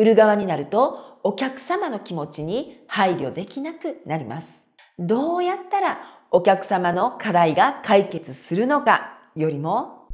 売る側になるとお客様の気持ちに配慮できなくなります。どうやったらお客様の課題が解決するのかよりも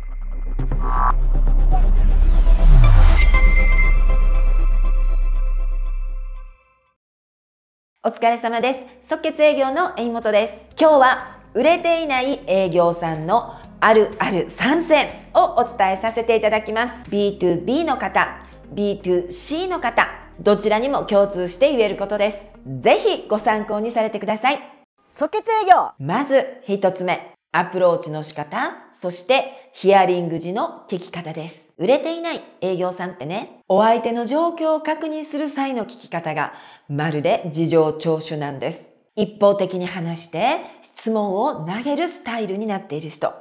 お疲れ様です。即決営業の榎本です。今日は売れていない営業さんのあるある参戦をお伝えさせていただきます。B2B の方、B2C の方、どちらにも共通して言えることです。ぜひご参考にされてください。即決営業まず1つ目、アプローチの仕方、そしてヒアリング時の聞き方です。売れていない営業さんってね、お相手の状況を確認する際の聞き方がまるで事情聴取なんです。一方的に話して質問を投げるスタイルになっている人。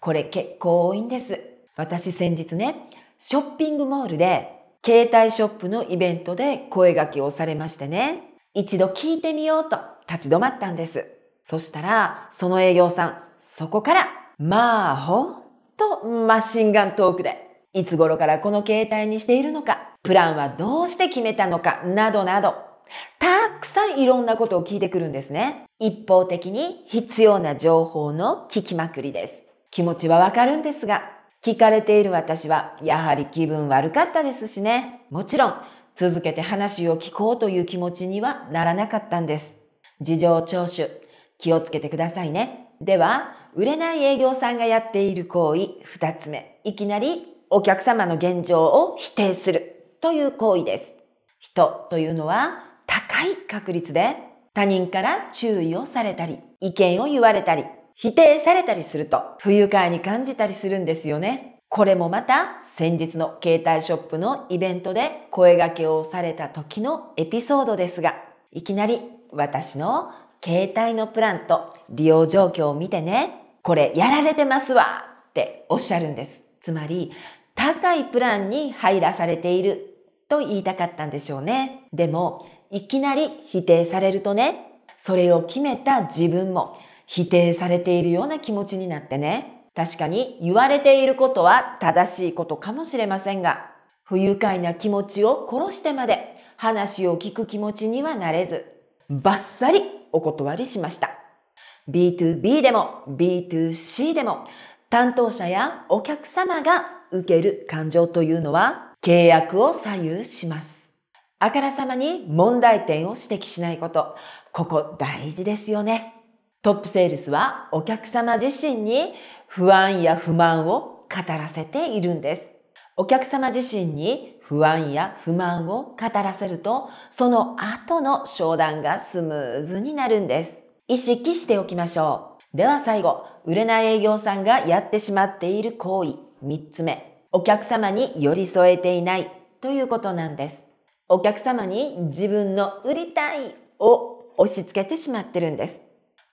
これ結構多いんです。私先日ね、ショッピングモールで携帯ショップのイベントで声がけをされましてね、一度聞いてみようと立ち止まったんです。そしたら、その営業さん、そこから、まあ、ほんと、マシンガントークで、いつ頃からこの携帯にしているのか、プランはどうして決めたのか、などなど、たくさんいろんなことを聞いてくるんですね。一方的に必要な情報の聞きまくりです。気持ちはわかるんですが、聞かれている私は、やはり気分悪かったですしね。もちろん、続けて話を聞こうという気持ちにはならなかったんです。事情聴取、気をつけてくださいね。では、売れない営業さんがやっている行為、二つ目。いきなり、お客様の現状を否定するという行為です。人というのは、高い確率で他人から注意をされたり、意見を言われたり、否定されたりすると不愉快に感じたりするんですよね。これもまた先日の携帯ショップのイベントで声掛けをされた時のエピソードですが、いきなり私の携帯のプランと利用状況を見てね、これやられてますわっておっしゃるんです。つまり、高いプランに入らされていると言いたかったんでしょうね。でも、いきなり否定されるとね、それを決めた自分も否定されているような気持ちになってね。確かに言われていることは正しいことかもしれませんが、不愉快な気持ちを殺してまで話を聞く気持ちにはなれず、バッサリお断りしました。B2B でも B2C でも担当者やお客様が受ける感情というのは契約を左右します。あからさまに問題点を指摘しないこと、ここ大事ですよね。トップセールスはお客様自身に不安や不満を語らせているんです。お客様自身に不安や不満を語らせると、その後の商談がスムーズになるんです。意識しておきましょう。では最後、売れない営業さんがやってしまっている行為、3つ目。お客様に寄り添えていないということなんです。お客様に自分の売りたいを押し付けてしまってるんです。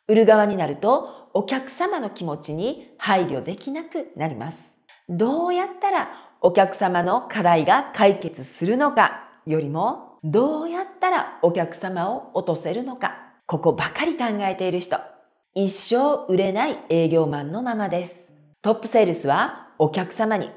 売る側になるとお客様の気持ちに配慮できなくなります。どうやったらお客様の課題が解決するのかよりもどうやったらお客様を落とせるのかここばかり考えている人一生売れない営業マンのままです。トップセールスはお客様に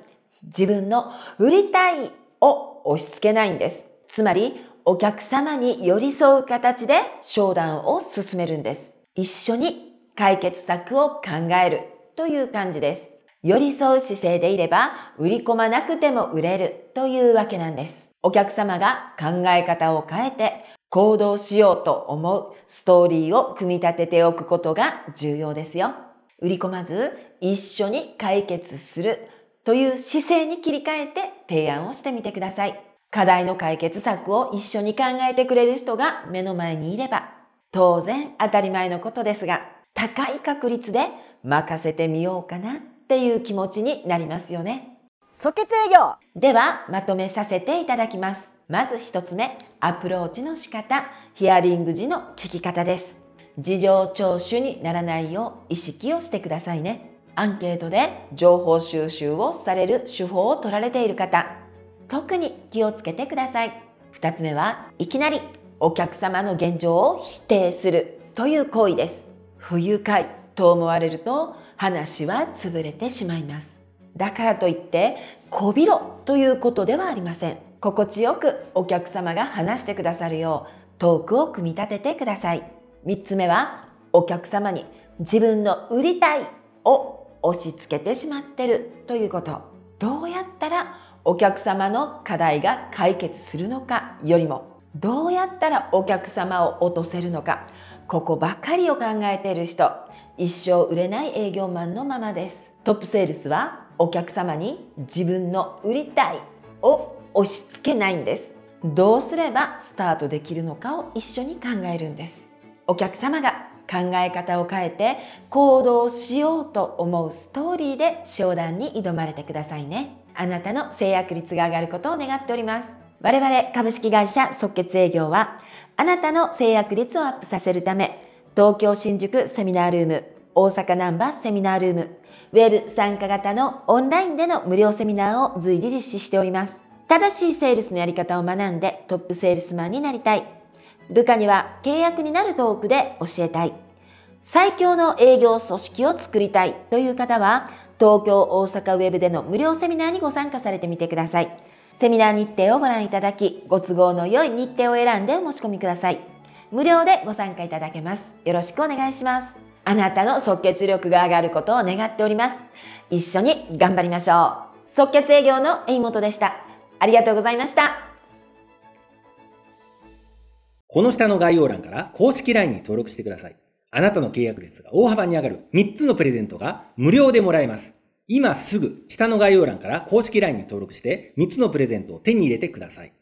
自分の売りたいを押し付けないんです。つまりお客様に寄り添う形で商談を進めるんです。一緒に解決策を考えるという感じです。寄り添う姿勢でいれば、売り込まなくても売れるというわけなんです。お客様が考え方を変えて行動しようと思うストーリーを組み立てておくことが重要ですよ。売り込まず一緒に解決するという姿勢に切り替えて提案をしてみてください。課題の解決策を一緒に考えてくれる人が目の前にいれば当然当たり前のことですが、高い確率で任せてみようかなっていう気持ちになりますよね。即決営業では、まとめさせていただきます。まず1つ目、アプローチの仕方、ヒアリング時の聞き方です。事情聴取にならないよう意識をしてくださいね。アンケートで情報収集をされる手法を取られている方、特に気をつけてください。2つ目は、いきなりお客様の現状を否定するという行為です不愉快と思われると話は潰れてしまいますだからといってこびろということではありません心地よくお客様が話してくださるようトークを組み立ててください3つ目はお客様に自分の売りたいを押し付けてしまってるということどうやったらお客様の課題が解決するのかよりもどうやったらお客様を落とせるのかここばかりを考えている人一生売れない営業マンのままですトップセールスはお客様に自分の売りたいを押し付けないんですどうすればスタートできるのかを一緒に考えるんですお客様が考え方を変えて行動しようと思うストーリーで商談に挑まれてくださいねあなたの制約率が上がることを願っております我々株式会社即決営業は、あなたの制約率をアップさせるため、東京新宿セミナールーム、大阪難波セミナールーム、ウェブ参加型のオンラインでの無料セミナーを随時実施しております。正しいセールスのやり方を学んでトップセールスマンになりたい。部下には契約になるトークで教えたい。最強の営業組織を作りたいという方は、東京大阪ウェブでの無料セミナーにご参加されてみてください。セミナー日程をご覧いただき、ご都合の良い日程を選んでお申し込みください。無料でご参加いただけます。よろしくお願いします。あなたの即決力が上がることを願っております。一緒に頑張りましょう。即決営業の榎本でした。ありがとうございました。この下の概要欄から公式 LINE に登録してください。あなたの契約率が大幅に上がる3つのプレゼントが無料でもらえます。今すぐ下の概要欄から公式 LINE に登録して3つのプレゼントを手に入れてください。